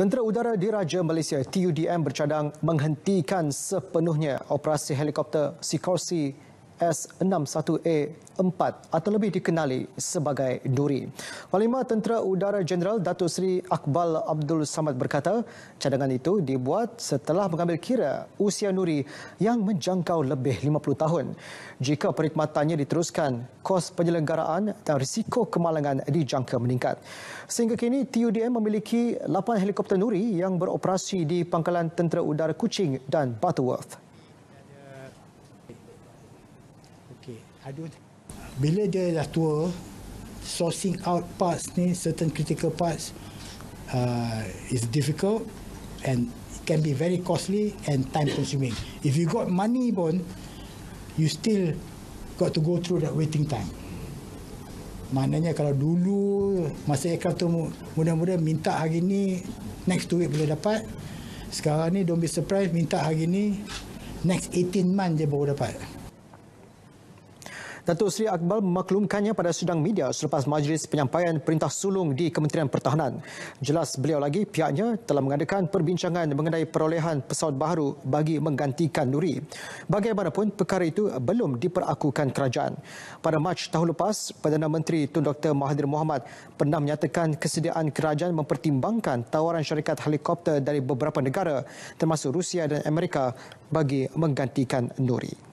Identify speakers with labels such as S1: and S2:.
S1: Tentera Udara Diraja Malaysia TUDM bercadang menghentikan sepenuhnya operasi helikopter Sikorsi S61A4 e atau lebih dikenali sebagai Nuri. Panglima Tentera Udara Jeneral Datuk Seri Akbal Abdul Samad berkata, cadangan itu dibuat setelah mengambil kira usia Nuri yang menjangkau lebih 50 tahun. Jika perkhidmatannya diteruskan, kos penyelenggaraan dan risiko kemalangan dijangka meningkat. Sehingga kini TUDM memiliki 8 helikopter Nuri yang beroperasi di Pangkalan Tentera Udara Kuching dan Butterworth.
S2: Okey, aduh. Bila dia dah tua, sourcing out parts ni, certain critical parts uh, is difficult and can be very costly and time consuming. If you got money pun, you still got to go through that waiting time. Maknanya kalau dulu masa aircraft tu muda-muda minta hari ni, next two week boleh dapat. Sekarang ni don't be surprised minta hari ni, next 18 month je baru dapat. Datuk Seri Akbar memaklumkannya
S1: pada sidang media selepas majlis penyampaian perintah sulung di Kementerian Pertahanan. Jelas beliau lagi pihaknya telah mengadakan perbincangan mengenai perolehan pesawat baru bagi menggantikan Nuri. Bagaimanapun perkara itu belum diperakukan kerajaan. Pada Mac tahun lepas, Perdana Menteri Tun Dr Mahathir Mohamad pernah menyatakan kesediaan kerajaan mempertimbangkan tawaran syarikat helikopter dari beberapa negara termasuk Rusia dan Amerika bagi menggantikan Nuri.